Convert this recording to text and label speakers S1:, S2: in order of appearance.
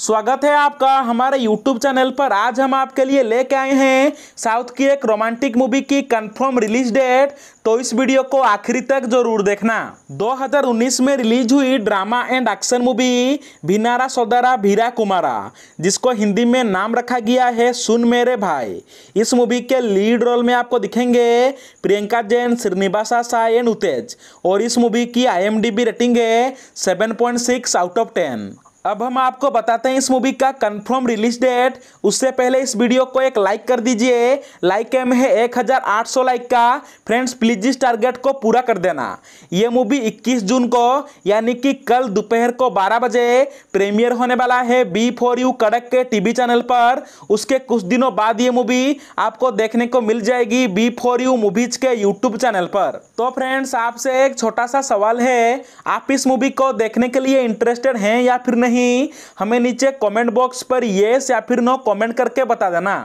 S1: स्वागत है आपका हमारे YouTube चैनल पर आज हम आपके लिए लेके आए हैं साउथ की एक रोमांटिक मूवी की कंफर्म रिलीज डेट तो इस वीडियो को आखिरी तक जरूर देखना 2019 में रिलीज हुई ड्रामा एंड एक्शन मूवी भिनारा सौदारा भीरा कुमारा जिसको हिंदी में नाम रखा गया है सुन मेरे भाई इस मूवी के लीड रोल में आपको दिखेंगे प्रियंका जैन श्रीनिवासा साय एंड उतेज और इस मूवी की आई रेटिंग है सेवन आउट ऑफ टेन अब हम आपको बताते हैं इस मूवी का कंफर्म रिलीज डेट उससे पहले इस वीडियो को एक लाइक कर दीजिए लाइक एम है 1800 लाइक का फ्रेंड्स प्लीज इस टारगेट को पूरा कर देना ये मूवी 21 जून को यानी कि कल दोपहर को 12 बजे प्रीमियर होने वाला है बी फोर यू कड़क के टीवी चैनल पर उसके कुछ दिनों बाद ये मूवी आपको देखने को मिल जाएगी बी फोर यू मूवीज के यूट्यूब चैनल पर तो फ्रेंड्स आपसे एक छोटा सा सवाल है आप इस मूवी को देखने के लिए इंटरेस्टेड हैं या फिर नहीं नहीं हमें नीचे कमेंट बॉक्स पर येस या फिर नो कमेंट करके बता देना